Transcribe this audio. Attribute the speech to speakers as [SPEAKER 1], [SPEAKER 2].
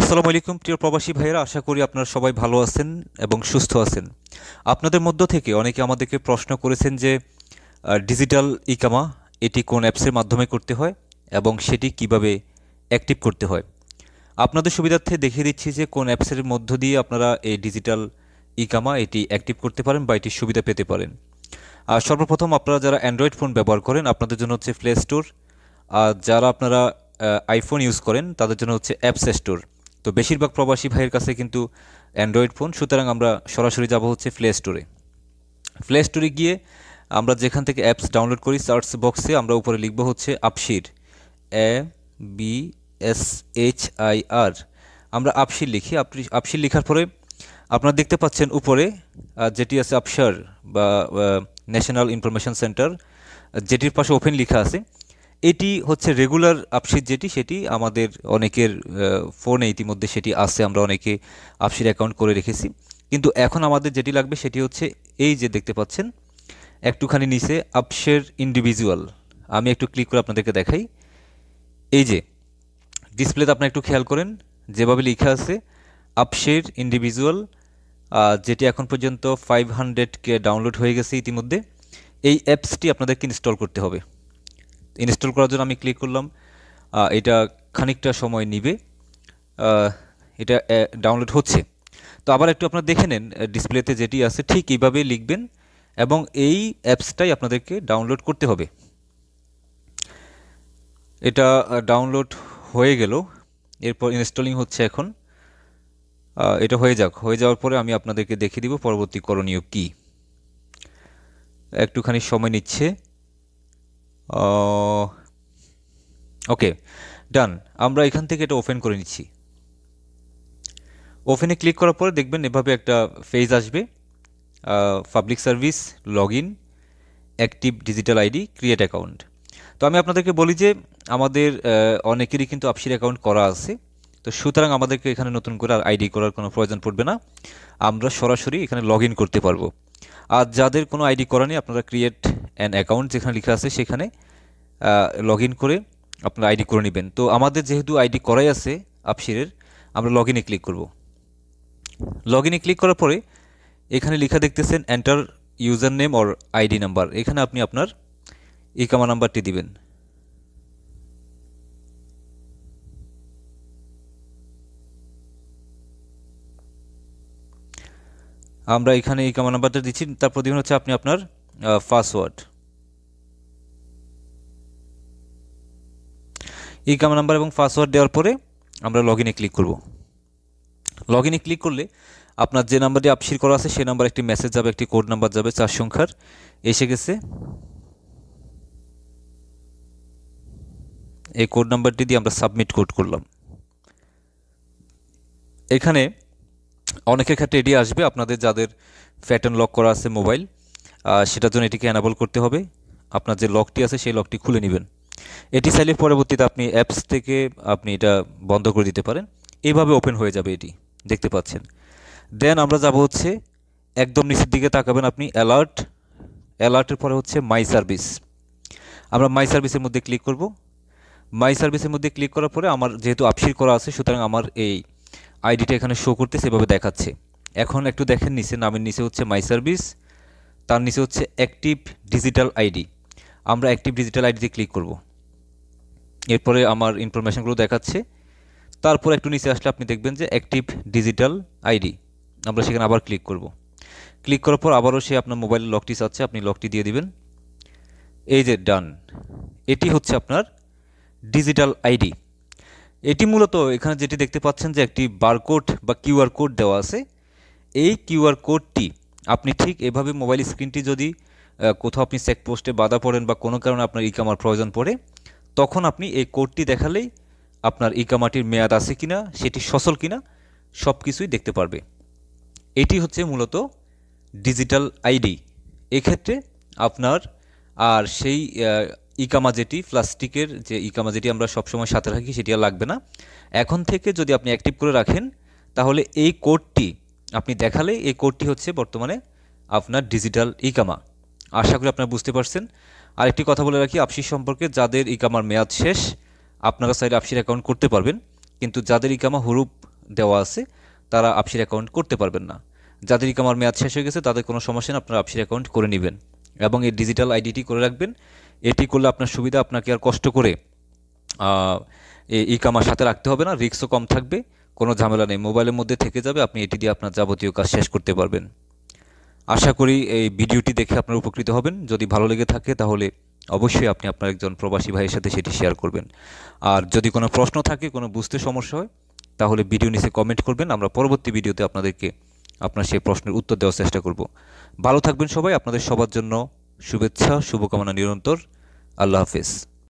[SPEAKER 1] আসসালামু আলাইকুম প্রিয় প্রবাসী ভাইয়েরা আশা করি আপনারা সবাই ভালো আছেন এবং সুস্থ আছেন আপনাদের মধ্য থেকে অনেকে আমাদেরকে প্রশ্ন করেছেন যে ডিজিটাল ইকামা এটি কোন অ্যাপসের মাধ্যমে করতে হয় এবং সেটি কিভাবে অ্যাক্টিভ করতে হয় আপনাদের সুবিধার্থে দেখিয়ে দিচ্ছি যে কোন অ্যাপসের মধ্য দিয়ে আপনারা এই ডিজিটাল ইকামা এটি অ্যাক্টিভ করতে পারেন বা এটির সুবিধা পেতে পারেন আর সর্বপ্রথম আপনারা যারা অ্যান্ড্রয়েড ফোন ব্যবহার করেন আপনাদের জন্য হচ্ছে প্লে স্টোর আর যারা আপনারা আইফোন ইউজ করেন তাদের জন্য হচ্ছে অ্যাপস স্টোর তো বেশিরভাগ প্রবাসী ভাইয়ের কাছে কিন্তু অ্যান্ড্রয়েড ফোন সুতরাং আমরা সরাসরি যাব হচ্ছে প্লে স্টোরে প্লে স্টোরে গিয়ে আমরা যেখান থেকে অ্যাপস ডাউনলোড করি সার্চ বক্সে আমরা উপরে লিখব হচ্ছে আপশির A B S H I R আমরা আপশির লিখি আপশির লেখার পরে আপনারা দেখতে পাচ্ছেন উপরে যেটি আছে আপসার বা ন্যাশনাল ইনফরমেশন সেন্টার যেটির পাশে ওপেন লিখা আছে এটি হচ্ছে রেগুলার আপশিট যেটি সেটি আমাদের অনেকের ফোনে ইতিমধ্যে সেটি আছে আমরা অনেকে আপশিট অ্যাকাউন্ট করে রেখেছি কিন্তু এখন আমাদের যেটি লাগবে সেটি হচ্ছে এই যে দেখতে পাচ্ছেন একটুখানি নিচে আপশের ইন্ডিভিজুয়াল আমি একটু ক্লিক করে আপনাদেরকে দেখাই এই যে ডিসপ্লেতে আপনি একটু খেয়াল করেন যেভাবে লেখা আছে আপশের ইন্ডিভিজুয়াল যেটি এখন পর্যন্ত ফাইভ হান্ড্রেড কে ডাউনলোড হয়ে গেছে ইতিমধ্যে এই অ্যাপসটি আপনাদেরকে ইনস্টল করতে হবে ইনস্টল করার জন্য আমি ক্লিক করলাম এটা খানিকটা সময় নিবে এটা ডাউনলোড হচ্ছে তো আবার একটু আপনারা দেখে নেন ডিসপ্লেতে যেটি আছে ঠিক এইভাবেই লিখবেন এবং এই অ্যাপসটাই আপনাদেরকে ডাউনলোড করতে হবে এটা ডাউনলোড হয়ে গেল এরপর ইনস্টলিং হচ্ছে এখন এটা হয়ে যাক হয়ে যাওয়ার পরে আমি আপনাদেরকে দেখিয়ে দিব পরবর্তী করণীয় কী একটুখানি সময় নিচ্ছে ওকে ডান আমরা এখান থেকে এটা ওপেন করে নিচ্ছি ওপেনে ক্লিক করার পরে দেখবেন এভাবে একটা ফেজ আসবে public service log in active digital ID create account তো আমি আপনাদেরকে বলি যে আমাদের অনেকেরই কিন্তু আপসির অ্যাকাউন্ট করা আছে তো সুতরাং আমাদেরকে এখানে নতুন করে আর আইডি করার কোনো প্রয়োজন পড়বে না আমরা সরাসরি এখানে লগ করতে পারবো আর যাদের কোনো আইডি করা নেই আপনারা ক্রিয়েট অ্যান্ড অ্যাকাউন্ট যেখানে লেখা আছে সেখানে লগ ইন করে আপনার আইডি করে নেবেন তো আমাদের যেহেতু আইডি করাই আছে আপশিরের আমরা লগ ইনে ক্লিক করব লগ ইনে ক্লিক করার পরে এখানে লেখা দেখতেছেন enter user name or ID number এখানে আপনি আপনার ইকামা নাম্বারটি দিবেন আমরা এখানে ইকামা নাম্বারটা দিচ্ছি তারপর দিবেন হচ্ছে আপনি আপনার uh, পাসওয়ার্ড কাম নাম্বার এবং পাসওয়ার্ড দেওয়ার পরে আমরা লগ ইনে ক্লিক করব লগ ইনে ক্লিক করলে আপনার যে নাম্বারটি আপশির করা আছে সেই নাম্বার একটি মেসেজ যাবে একটি কোড নাম্বার যাবে চার সংখ্যার এসে গেছে এই কোড নাম্বারটি দিয়ে আমরা সাবমিট কোড করলাম এখানে অনেকের ক্ষেত্রে এটি আসবে আপনাদের যাদের প্যাটার্ন লক করা আছে মোবাইল সেটার জন্য এটিকে অ্যানাবল করতে হবে আপনার যে লকটি আছে সেই লকটি খুলে নেবেন এটি চাইলে পরবর্তীতে আপনি অ্যাপস থেকে আপনি এটা বন্ধ করে দিতে পারেন এইভাবে ওপেন হয়ে যাবে এটি দেখতে পাচ্ছেন দেন আমরা যাব হচ্ছে একদম নিচের দিকে তাকাবেন আপনি অ্যালার্ট অ্যালার্টের পরে হচ্ছে মাই সার্ভিস আমরা মাই সার্ভিসের মধ্যে ক্লিক করব মাই সার্ভিসের মধ্যে ক্লিক করার পরে আমার যেহেতু আপশির করা আছে সুতরাং আমার এই আইডিটা এখানে শো করতে সেভাবে দেখাচ্ছে এখন একটু দেখেন নিচে নামের নিচে হচ্ছে মাই সার্ভিস তার নিচে হচ্ছে অ্যাক্টিভ ডিজিটাল আইডি আমরা অ্যাক্টিভ ডিজিটাল আইডিতে ক্লিক করব এরপরে আমার ইনফরমেশানগুলো দেখাচ্ছে তারপর একটু নিচে আসলে আপনি দেখবেন যে অ্যাক্টিভ ডিজিটাল আইডি আমরা সেখানে আবার ক্লিক করব ক্লিক করার পর আবারও সে আপনার মোবাইলের লকটি চাচ্ছে আপনি লকটি দিয়ে দিবেন এই যে ডান এটি হচ্ছে আপনার ডিজিটাল আইডি এটি মূলত এখানে যেটি দেখতে পাচ্ছেন যে একটি বারকোড বা কিউআর কোড দেওয়া আছে এই কিউআর কোডটি আপনি ঠিক এভাবে মোবাইল স্ক্রিনটি যদি কোথাও আপনি চেক পোস্টে বাধা পড়েন বা কোনো কারণে আপনার ইকামার প্রয়োজন পড়ে তখন আপনি এই কোডটি দেখালেই আপনার ইকামাটির মেয়াদ আছে কি না সেটি সচল কিনা সব কিছুই দেখতে পারবে এটি হচ্ছে মূলত ডিজিটাল আইডি এক্ষেত্রে আপনার আর সেই ইকামা যেটি প্লাস্টিকের যে ইকামা যেটি আমরা সবসময় সাথে রাখি সেটি আর লাগবে না এখন থেকে যদি আপনি অ্যাক্টিভ করে রাখেন তাহলে এই কোডটি আপনি দেখালে এই কোডটি হচ্ছে বর্তমানে আপনার ডিজিটাল ইকামা আশা করি আপনারা বুঝতে পারছেন আরেকটি কথা বলে রাখি আপসি সম্পর্কে যাদের ইকামার মেয়াদ শেষ আপনারা সাইডে আপসির অ্যাকাউন্ট করতে পারবেন কিন্তু যাদের ইকামা হুরুপ দেওয়া আছে তারা আপসির অ্যাকাউন্ট করতে পারবেন না যাদের ইকামার মেয়াদ শেষ হয়ে গেছে তাদের কোনো সমস্যা না আপনারা আপসির অ্যাকাউন্ট করে নেবেন এবং এই ডিজিটাল আইডিটি করে রাখবেন এটি করলে আপনার সুবিধা আপনাকে আর কষ্ট করে এই ইকামার সাথে রাখতে হবে না রিক্সও কম থাকবে কোনো ঝামেলা নেই মোবাইলের মধ্যে থেকে যাবে আপনি এটি দিয়ে আপনার যাবতীয় কাজ শেষ করতে পারবেন আশা করি এই ভিডিওটি দেখে আপনারা উপকৃত হবেন যদি ভালো লেগে থাকে তাহলে অবশ্যই আপনি আপনার একজন প্রবাসী ভাইয়ের সাথে সেটি শেয়ার করবেন আর যদি কোনো প্রশ্ন থাকে কোনো বুঝতে সমস্যা হয় তাহলে ভিডিও নিচে কমেন্ট করবেন আমরা পরবর্তী ভিডিওতে আপনাদেরকে আপনার সেই প্রশ্নের উত্তর দেওয়ার চেষ্টা করব ভালো থাকবেন সবাই আপনাদের সবার জন্য শুভেচ্ছা শুভকামনা নিরন্তর আল্লাহ হাফেজ